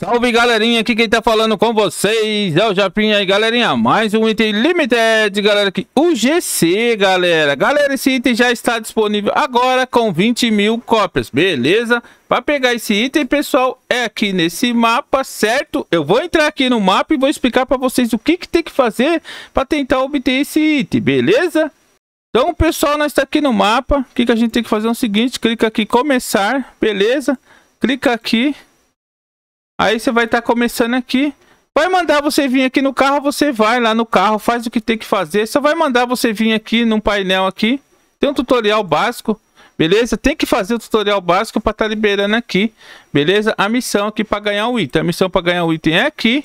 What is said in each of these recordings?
Salve galerinha, aqui quem tá falando com vocês é o Japinha aí galerinha, mais um item limited galera aqui, o GC galera, galera esse item já está disponível agora com 20 mil cópias, beleza? Para pegar esse item pessoal é aqui nesse mapa, certo? Eu vou entrar aqui no mapa e vou explicar para vocês o que que tem que fazer para tentar obter esse item, beleza? Então pessoal, nós está aqui no mapa, o que que a gente tem que fazer é o seguinte, clica aqui começar, beleza? Clica aqui Aí você vai estar tá começando aqui. Vai mandar você vir aqui no carro, você vai lá no carro, faz o que tem que fazer. Só vai mandar você vir aqui num painel aqui. Tem um tutorial básico, beleza? Tem que fazer o tutorial básico para estar tá liberando aqui, beleza? A missão aqui para ganhar o item. A missão para ganhar o item é aqui.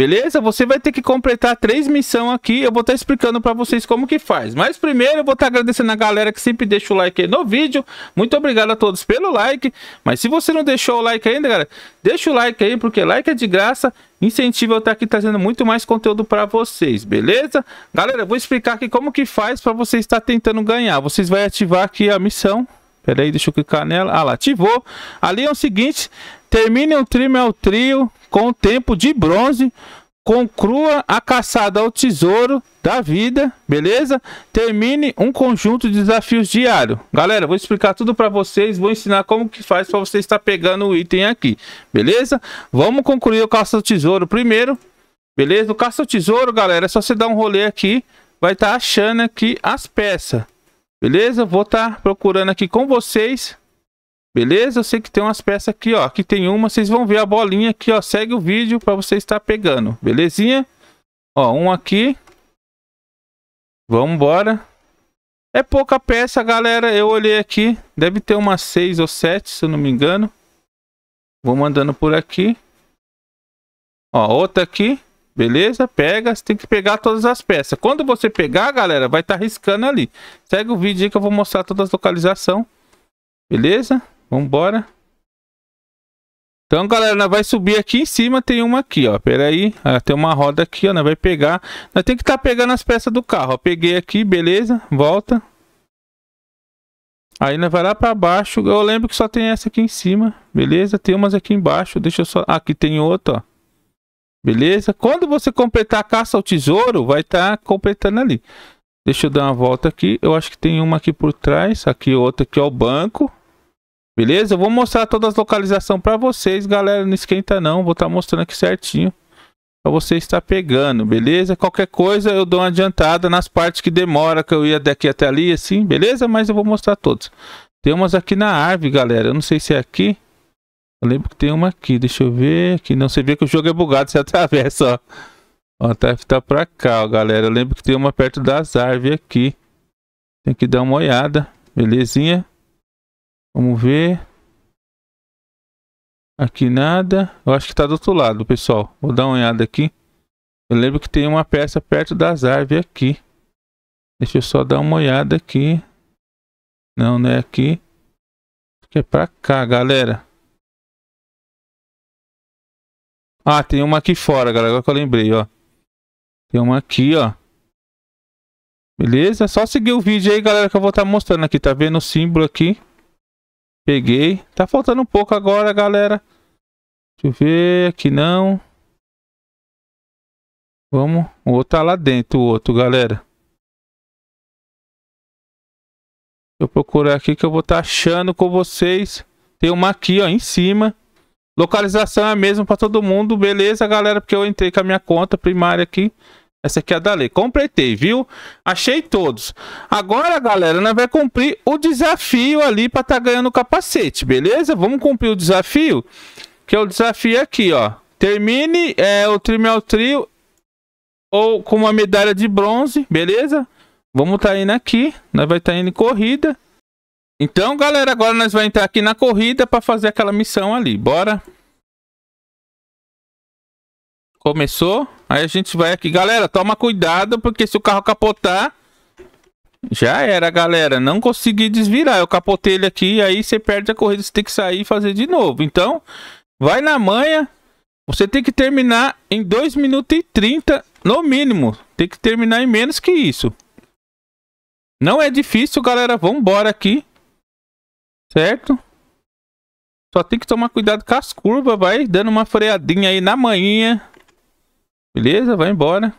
Beleza? Você vai ter que completar três missões aqui. Eu vou estar tá explicando para vocês como que faz. Mas primeiro eu vou estar tá agradecendo a galera que sempre deixa o like aí no vídeo. Muito obrigado a todos pelo like. Mas se você não deixou o like ainda, galera, deixa o like aí, porque like é de graça. Incentivo eu estar tá aqui trazendo muito mais conteúdo para vocês, beleza? Galera, eu vou explicar aqui como que faz para você estar tentando ganhar. Vocês vão ativar aqui a missão. Pera aí, deixa eu clicar nela. Ah lá, ativou. Ali é o seguinte, termine o trio, é o trio com o tempo de bronze, conclua a caçada ao tesouro da vida, beleza? Termine um conjunto de desafios diário. Galera, vou explicar tudo para vocês, vou ensinar como que faz para você estar pegando o item aqui, beleza? Vamos concluir o caça ao tesouro primeiro, beleza? O caça ao tesouro, galera, é só você dar um rolê aqui, vai estar tá achando aqui as peças, beleza? Vou estar tá procurando aqui com vocês, Beleza? Eu sei que tem umas peças aqui, ó. Aqui tem uma, vocês vão ver a bolinha aqui, ó. Segue o vídeo para você estar pegando, belezinha? Ó, um aqui. Vamos embora. É pouca peça, galera. Eu olhei aqui. Deve ter umas seis ou sete, se eu não me engano. Vou mandando por aqui. Ó, outra aqui. Beleza? Pega. Você tem que pegar todas as peças. Quando você pegar, galera, vai estar tá riscando ali. Segue o vídeo aí que eu vou mostrar todas as localizações. Beleza? Vambora. Então, galera, nós vai subir aqui em cima, tem uma aqui, ó. Pera aí, ah, tem uma roda aqui, ó, nós vai pegar. Nós tem que estar tá pegando as peças do carro, ó. Peguei aqui, beleza? Volta. Aí nós vai lá para baixo. Eu lembro que só tem essa aqui em cima, beleza? Tem umas aqui embaixo, deixa eu só... Ah, aqui tem outra, ó. Beleza? Quando você completar a caça ao tesouro, vai estar tá completando ali. Deixa eu dar uma volta aqui. Eu acho que tem uma aqui por trás, aqui outra aqui, ó, o banco. Beleza? Eu vou mostrar todas as localizações para vocês, galera. Não esquenta não, vou estar tá mostrando aqui certinho. Pra você estar pegando, beleza? Qualquer coisa eu dou uma adiantada nas partes que demora, que eu ia daqui até ali, assim, beleza? Mas eu vou mostrar todos. Tem umas aqui na árvore, galera. Eu não sei se é aqui. Eu lembro que tem uma aqui. Deixa eu ver aqui. Não, você vê que o jogo é bugado, você atravessa, ó. Ó, tá, tá pra cá, ó, galera. Eu lembro que tem uma perto das árvores aqui. Tem que dar uma olhada. Belezinha? Vamos ver. Aqui nada. Eu acho que tá do outro lado, pessoal. Vou dar uma olhada aqui. Eu lembro que tem uma peça perto das árvores aqui. Deixa eu só dar uma olhada aqui. Não, não é aqui. Acho que é pra cá, galera. Ah, tem uma aqui fora, galera. Agora que eu lembrei, ó. Tem uma aqui, ó. Beleza? Só seguir o vídeo aí, galera, que eu vou estar tá mostrando aqui. Tá vendo o símbolo aqui? Peguei. Tá faltando um pouco agora, galera. Deixa eu ver. Aqui não. Vamos. O outro tá lá dentro, o outro, galera. Deixa eu procurar aqui que eu vou estar tá achando com vocês. Tem uma aqui, ó, em cima. Localização é a mesma para todo mundo. Beleza, galera, porque eu entrei com a minha conta primária aqui. Essa aqui é a da lei. Completei, viu? Achei todos. Agora, galera, nós vai cumprir o desafio ali para tá ganhando o capacete, beleza? Vamos cumprir o desafio, que é o desafio aqui, ó. Termine é, o Trimal Trio ou com uma medalha de bronze, beleza? Vamos tá indo aqui. Nós vai tá indo em corrida. Então, galera, agora nós vamos entrar aqui na corrida para fazer aquela missão ali. Bora. Começou. Aí a gente vai aqui. Galera, toma cuidado, porque se o carro capotar... Já era, galera. Não consegui desvirar. Eu capotei ele aqui, aí você perde a corrida. Você tem que sair e fazer de novo. Então, vai na manha. Você tem que terminar em 2 minutos e 30, no mínimo. Tem que terminar em menos que isso. Não é difícil, galera. Vambora aqui. Certo? Só tem que tomar cuidado com as curvas. Vai dando uma freadinha aí na manhinha. Beleza, vai embora.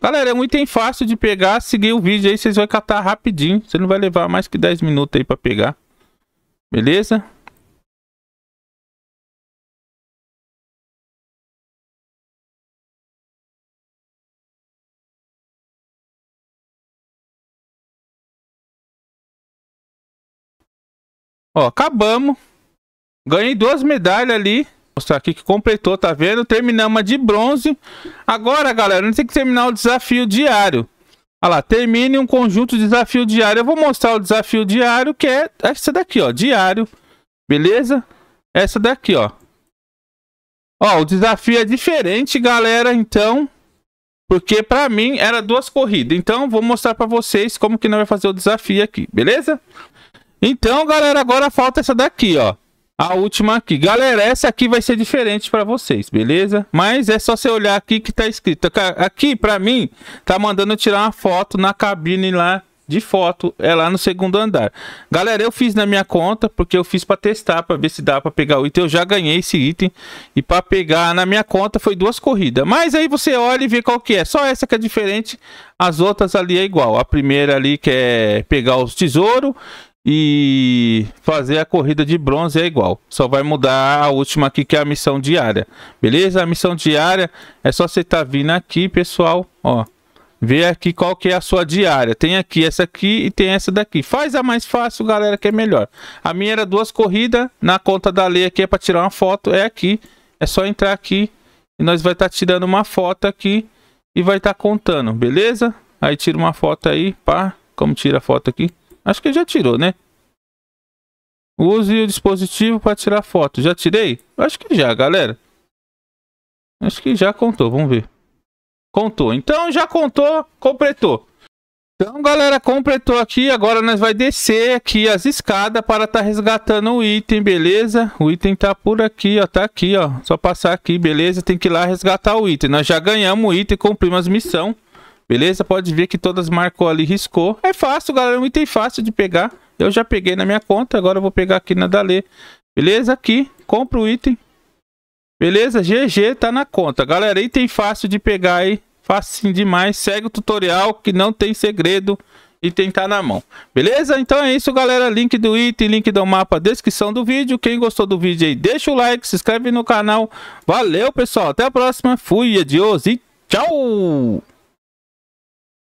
Galera, é um item fácil de pegar. Seguir o vídeo aí, vocês vão catar rapidinho. Você não vai levar mais que 10 minutos aí pra pegar. Beleza? Ó, acabamos. Ganhei duas medalhas ali mostrar aqui que completou, tá vendo? Terminamos de bronze. Agora, galera, a gente tem que terminar o desafio diário. Olha lá, termine um conjunto de desafio diário. Eu vou mostrar o desafio diário, que é essa daqui, ó. Diário, beleza? Essa daqui, ó. Ó, o desafio é diferente, galera, então... Porque pra mim era duas corridas. Então, vou mostrar pra vocês como que não vai fazer o desafio aqui, beleza? Então, galera, agora falta essa daqui, ó a última aqui. Galera, essa aqui vai ser diferente para vocês, beleza? Mas é só você olhar aqui que tá escrito. Aqui, para mim, tá mandando tirar uma foto na cabine lá de foto, é lá no segundo andar. Galera, eu fiz na minha conta, porque eu fiz para testar, para ver se dá para pegar o item. Eu já ganhei esse item e para pegar na minha conta foi duas corridas. Mas aí você olha e vê qual que é. Só essa que é diferente, as outras ali é igual. A primeira ali que é pegar os tesouros e fazer a corrida de bronze é igual. Só vai mudar a última aqui que é a missão diária. Beleza? A missão diária é só você estar tá vindo aqui, pessoal, ó. Ver aqui qual que é a sua diária. Tem aqui essa aqui e tem essa daqui. Faz a mais fácil, galera, que é melhor. A minha era duas corridas. Na conta da lei aqui é para tirar uma foto. É aqui. É só entrar aqui. E nós vai estar tá tirando uma foto aqui. E vai estar tá contando, beleza? Aí tira uma foto aí. Pá. Como tira a foto aqui? Acho que já tirou, né? Use o dispositivo para tirar foto. Já tirei? Acho que já, galera. Acho que já contou, vamos ver. Contou. Então já contou, completou. Então, galera, completou aqui. Agora nós vai descer aqui as escadas para estar tá resgatando o item, beleza? O item tá por aqui, ó. Tá aqui, ó. Só passar aqui, beleza? Tem que ir lá resgatar o item. Nós já ganhamos o item, cumprimos as missão. Beleza? Pode ver que todas marcou ali, riscou. É fácil, galera. É um item fácil de pegar. Eu já peguei na minha conta. Agora eu vou pegar aqui na Dale. Beleza? Aqui. Compra o item. Beleza? GG tá na conta. Galera, item fácil de pegar aí. fácil demais. Segue o tutorial que não tem segredo. Item tá na mão. Beleza? Então é isso, galera. Link do item, link do mapa, descrição do vídeo. Quem gostou do vídeo aí, deixa o like, se inscreve no canal. Valeu, pessoal. Até a próxima. Fui, adiós e tchau!